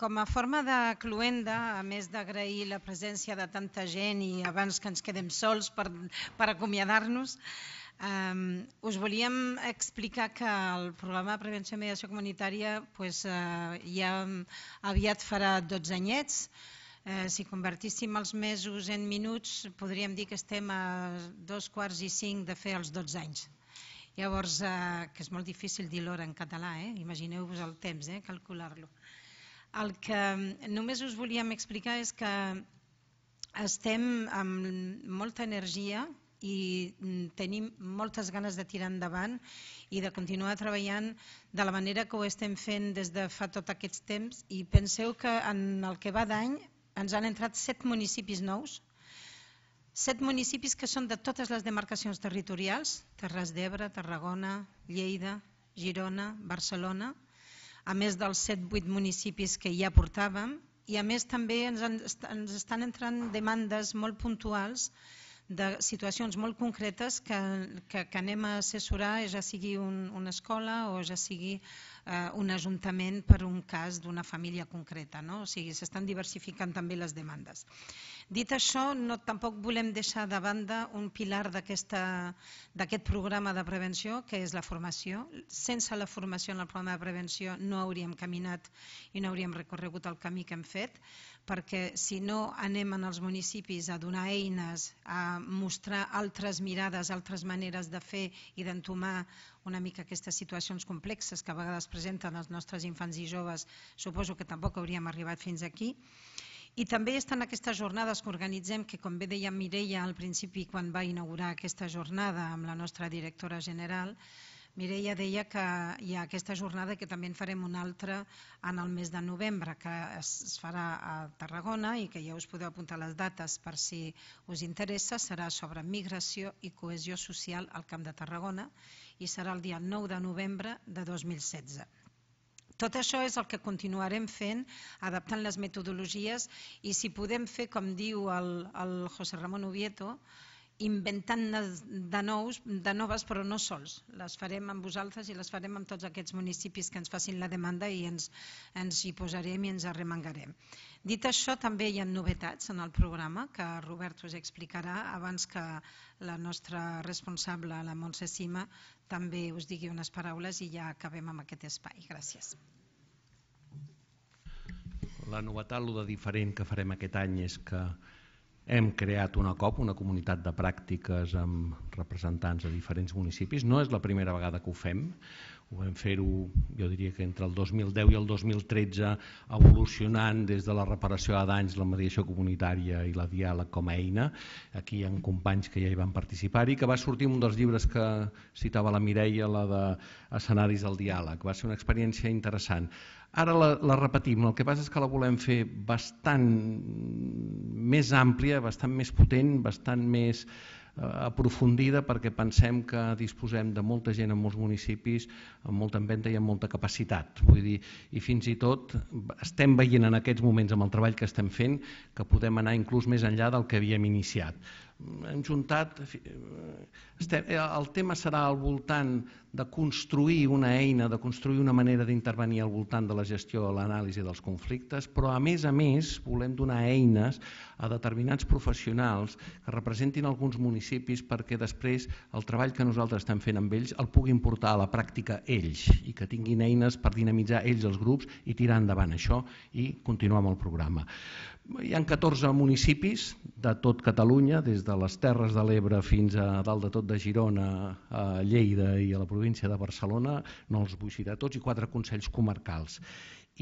Com a forma de cluenda, a més d'agrair la presència de tanta gent i abans que ens quedem sols per, per acomiadar-nos, Um, us volíem explicar que el programa de prevenció i mediació comunitària pues, uh, ja aviat farà 12 anyets. Uh, si convertíssim els mesos en minuts, podríem dir que estem a dos quarts i cinc de fer els 12 anys. Llavors, uh, que és molt difícil dir l'hora en català, eh? imagineu-vos el temps, eh? calcular-lo. Uh, el que només us volíem explicar és que estem amb molta energia i tenim moltes ganes de tirar endavant i de continuar treballant de la manera que ho estem fent des de fa tot aquest temps i penseu que en el que va d'any ens han entrat set municipis nous, set municipis que són de totes les demarcacions territorials, Terres d'Ebre, Tarragona, Lleida, Girona, Barcelona, a més dels 7-8 municipis que ja portàvem, i a més també ens, ens estan entrant demandes molt puntuals de situacions molt concretes que, que, que anem a assessorar, ja sigui un, una escola o ja sigui eh, un ajuntament per un cas d'una família concreta. No? O sigui, s'estan diversificant també les demandes. Dit això, no, tampoc volem deixar de banda un pilar d'aquest programa de prevenció, que és la formació. Sense la formació en el programa de prevenció no hauríem caminat i no hauríem recorregut el camí que hem fet, perquè si no anem en els municipis a donar eines, a mostrar altres mirades, altres maneres de fer i d'entomar una mica aquestes situacions complexes que a vegades presenten els nostres infants i joves, suposo que tampoc hauríem arribat fins aquí. I també estan aquestes jornades que organitzem, que com bé deia Mireia al principi quan va inaugurar aquesta jornada amb la nostra directora general, Mireia deia que hi ha aquesta jornada que també en farem una altra en el mes de novembre, que es farà a Tarragona i que ja us podeu apuntar les dates per si us interessa. Serà sobre migració i cohesió social al Camp de Tarragona i serà el dia 9 de novembre de 2016. Tot això és el que continuarem fent, adaptant les metodologies i si podem fer, com diu el, el José Ramon Ubieto, inventant de, nous, de noves, però no sols. Les farem amb vosaltres i les farem amb tots aquests municipis que ens facin la demanda i ens, ens hi posarem i ens arremangarem. Dit això, també hi ha novetats en el programa que Robert us explicarà abans que la nostra responsable, la Montse Sima, també us digui unes paraules i ja acabem amb aquest espai. Gràcies. La novetat, el de diferent que farem aquest any és que hem creat una COP, una comunitat de pràctiques amb representants de diferents municipis. No és la primera vegada que ho fem, ho vam fer-ho, jo diria que entre el 2010 i el 2013, evolucionant des de la reparació de danys, la mediació comunitària i la diàleg com a eina. Aquí hi ha companys que ja hi van participar i que va sortir un dels llibres que citava la Mireia, la de Escenaris del diàleg. Va ser una experiència interessant. Ara la, la repetim, el que passa és que la volem fer bastant més àmplia, bastant més potent, bastant més Eh, aprofundida perquè pensem que disposem de molta gent en molts municipis amb molta empenta i amb molta capacitat. Vull dir, I fins i tot estem veient en aquests moments amb el treball que estem fent que podem anar inclús més enllà del que havíem iniciat hem juntat, eh, estem, eh, el tema serà al voltant de construir una eina, de construir una manera d'intervenir al voltant de la gestió de l'anàlisi dels conflictes, però a més a més volem donar eines a determinats professionals que representin alguns municipis perquè després el treball que nosaltres estem fent amb ells el puguin portar a la pràctica ells i que tinguin eines per dinamitzar ells els grups i tirar endavant això i continuar amb el programa. Hi ha 14 municipis de tot Catalunya, des de les Terres de l'Ebre fins a dalt de tot de Girona, a Lleida i a la província de Barcelona, no els vull citar tots, i quatre consells comarcals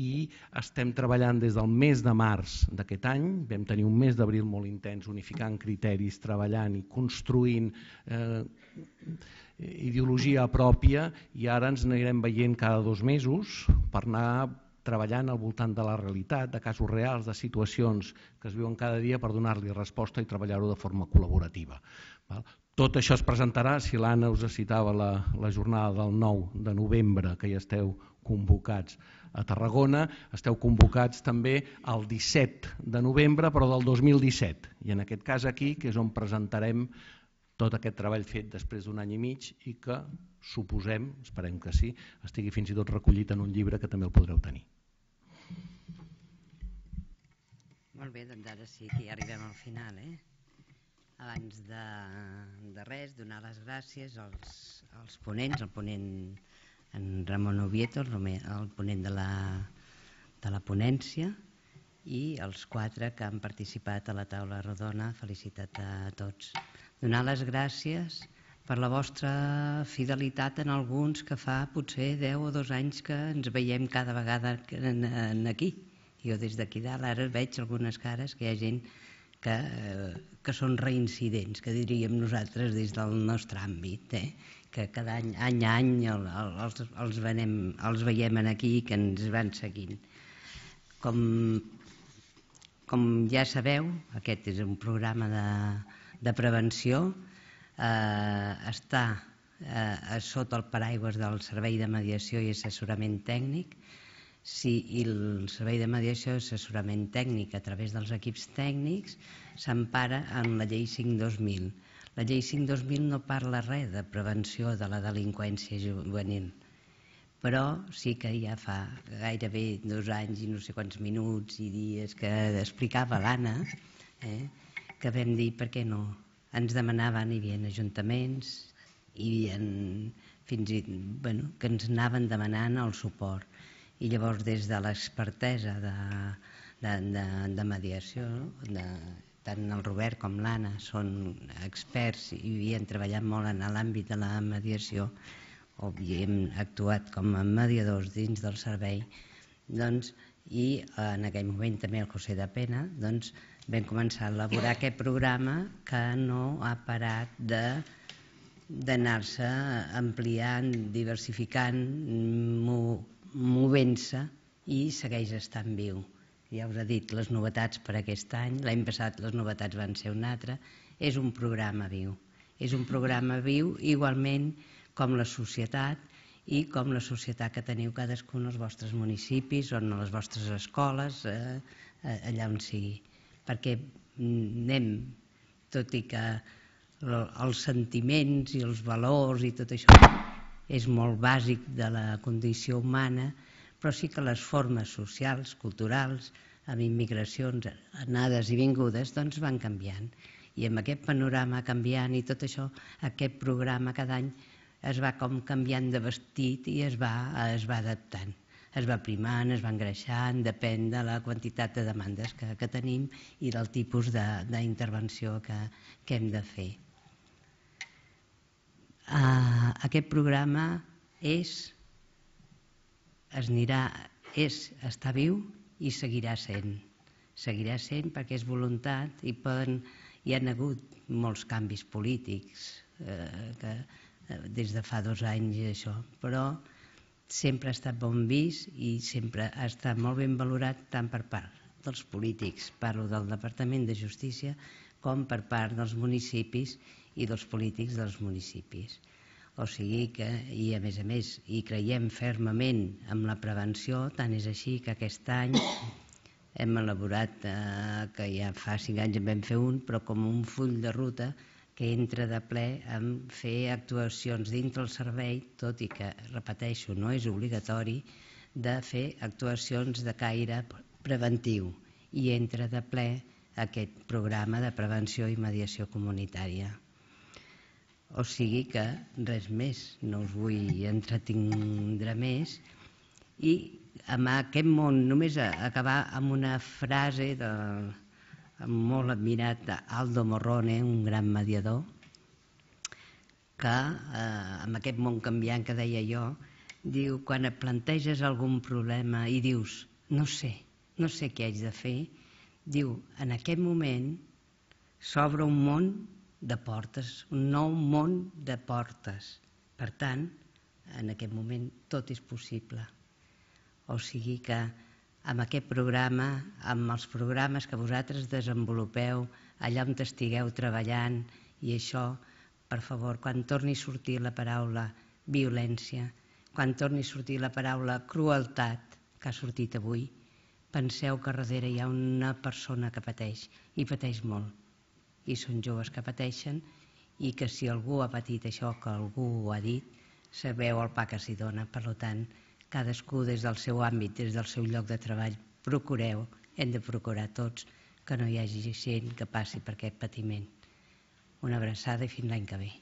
i estem treballant des del mes de març d'aquest any, vam tenir un mes d'abril molt intens unificant criteris, treballant i construint eh, ideologia pròpia i ara ens anirem veient cada dos mesos per anar treballant al voltant de la realitat, de casos reals, de situacions que es viuen cada dia per donar-li resposta i treballar-ho de forma col·laborativa. Val? Tot això es presentarà, si l'Anna us citava la, la jornada del 9 de novembre, que hi esteu convocats a Tarragona, esteu convocats també el 17 de novembre, però del 2017, i en aquest cas aquí, que és on presentarem tot aquest treball fet després d'un any i mig i que suposem, esperem que sí, estigui fins i tot recollit en un llibre que també el podreu tenir. Molt bé, doncs ara sí que ja arribem al final. Eh? Abans de, de res, donar les gràcies als, als ponents, al ponent en Ramon Ovieto, el, el ponent de la, de la ponència, i els quatre que han participat a la taula rodona. Felicitat a tots. Donar les gràcies per la vostra fidelitat en alguns que fa potser 10 o 2 anys que ens veiem cada vegada aquí. Jo des d'aquí dalt ara veig algunes cares que hi ha gent que, que són reincidents, que diríem nosaltres des del nostre àmbit, eh? que cada any, any a any el, el, els, els, venem, els veiem aquí i que ens van seguint. Com, com ja sabeu, aquest és un programa de, de prevenció, eh, està eh, sota el paraigües del Servei de Mediació i Assessorament Tècnic, si el Servei de Mediació i Assessorament Tècnic a través dels equips tècnics s'empara en la Llei 5-2000. La Llei 5-2000 no parla res de prevenció de la delinqüència juvenil, però sí que ja fa gairebé dos anys i no sé quants minuts i dies que explicava l'Anna eh, que vam dir per què no. Ens demanaven, hi havia ajuntaments, hi havia fins i bueno, que ens anaven demanant el suport i llavors des de l'expertesa de, de, de, de mediació, de, tant el Robert com l'Anna són experts i havien treballat molt en l'àmbit de la mediació, o hem actuat com a mediadors dins del servei, doncs, i en aquell moment també el José de Pena, doncs, vam començar a elaborar aquest programa que no ha parat de d'anar-se ampliant, diversificant, movent-se i segueix estant viu. Ja us he dit les novetats per aquest any, l'any passat les novetats van ser un altre, és un programa viu. És un programa viu igualment com la societat i com la societat que teniu cadascun als vostres municipis, o a les vostres escoles, eh, eh, allà on sigui. Perquè anem, tot i que els sentiments i els valors i tot això és molt bàsic de la condició humana, però sí que les formes socials, culturals, amb immigracions, anades i vingudes, doncs van canviant. I amb aquest panorama canviant i tot això, aquest programa cada any es va com canviant de vestit i es va, es va adaptant. Es va primant, es va engreixant, depèn de la quantitat de demandes que, que tenim i del tipus d'intervenció de, que, que hem de fer eh, aquest programa és, es anirà, és, està viu i seguirà sent. Seguirà sent perquè és voluntat i poden, hi han hagut molts canvis polítics eh, que, eh, des de fa dos anys i això, però sempre ha estat bon vist i sempre ha estat molt ben valorat tant per part dels polítics, parlo del Departament de Justícia com per part dels municipis i dels polítics dels municipis. O sigui que, i a més a més, hi creiem fermament en la prevenció, tant és així que aquest any hem elaborat, eh, que ja fa cinc anys en vam fer un, però com un full de ruta que entra de ple en fer actuacions dintre el servei, tot i que, repeteixo, no és obligatori, de fer actuacions de caire preventiu i entra de ple aquest programa de prevenció i mediació comunitària. O sigui que res més, no us vull entretindre més. I amb aquest món, només acabar amb una frase del molt admirat Aldo Morrone, un gran mediador, que eh, amb aquest món canviant que deia jo, diu, quan et planteges algun problema i dius, no sé, no sé què haig de fer, Diu, en aquest moment s'obre un món de portes, un nou món de portes. Per tant, en aquest moment tot és possible. O sigui que amb aquest programa, amb els programes que vosaltres desenvolupeu, allà on estigueu treballant, i això, per favor, quan torni a sortir la paraula violència, quan torni a sortir la paraula crueltat, que ha sortit avui, penseu que darrere hi ha una persona que pateix, i pateix molt. I són joves que pateixen, i que si algú ha patit això, que algú ho ha dit, sabeu el pa que s'hi dona. Per tant, cadascú des del seu àmbit, des del seu lloc de treball, procureu, hem de procurar tots, que no hi hagi gent que passi per aquest patiment. Una abraçada i fins l'any que ve.